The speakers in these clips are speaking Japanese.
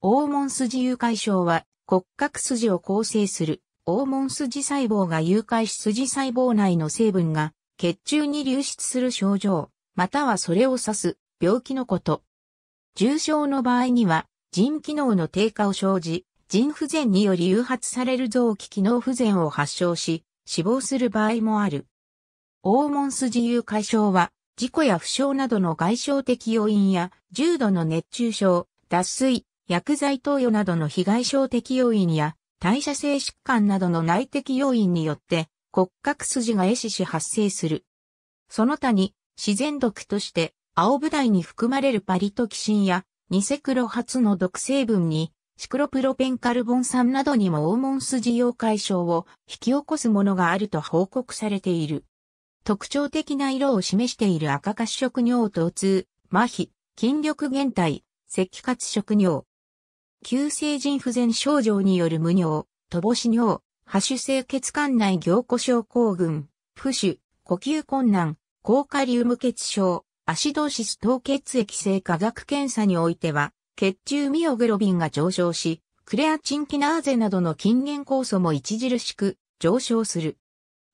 黄門筋誘拐症は骨格筋を構成する黄門筋細胞が誘拐し筋細胞内の成分が血中に流出する症状、またはそれを指す病気のこと。重症の場合には腎機能の低下を生じ、腎不全により誘発される臓器機能不全を発症し、死亡する場合もある。黄門筋誘拐症は、事故や負傷などの外傷的要因や、重度の熱中症、脱水、薬剤投与などの被害症的要因や、代謝性疾患などの内的要因によって、骨格筋が壊死し発生する。その他に、自然毒として、青部台に含まれるパリトキシンや、ニセクロ発の毒成分に、シクロプロペンカルボン酸などにも黄門筋溶解症を引き起こすものがあると報告されている。特徴的な色を示している赤褐色尿疼痛、麻痺、筋力減退、赤褐色尿、急性腎不全症状による無尿、乏し尿、破種性血管内凝固症候群、浮腫、呼吸困難、高カリウム血症、アシドーシス等血液性化学検査においては、血中ミオグロビンが上昇し、クレアチンキナーゼなどの筋原酵素も著しく上昇する。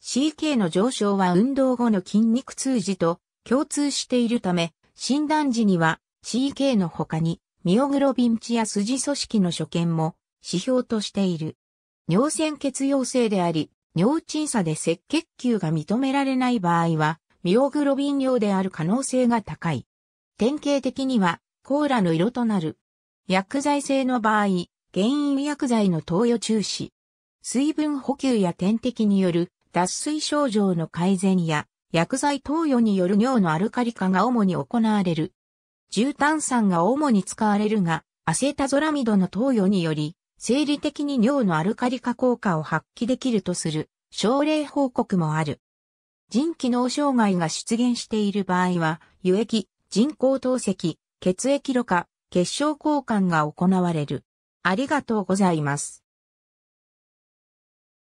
CK の上昇は運動後の筋肉通時と共通しているため、診断時には CK の他にミオグロビンチや筋組織の所見も指標としている。尿栓血溶性であり、尿鎮差で赤血球が認められない場合は、ミオグロビン量である可能性が高い。典型的には、コーラの色となる。薬剤性の場合、原因薬剤の投与中止。水分補給や点滴による脱水症状の改善や、薬剤投与による尿のアルカリ化が主に行われる。重炭酸が主に使われるが、アセタゾラミドの投与により、生理的に尿のアルカリ化効果を発揮できるとする症例報告もある。腎機能障害が出現している場合は、輸液、人工透析、血液ろ過、血小交換が行われる。ありがとうございます。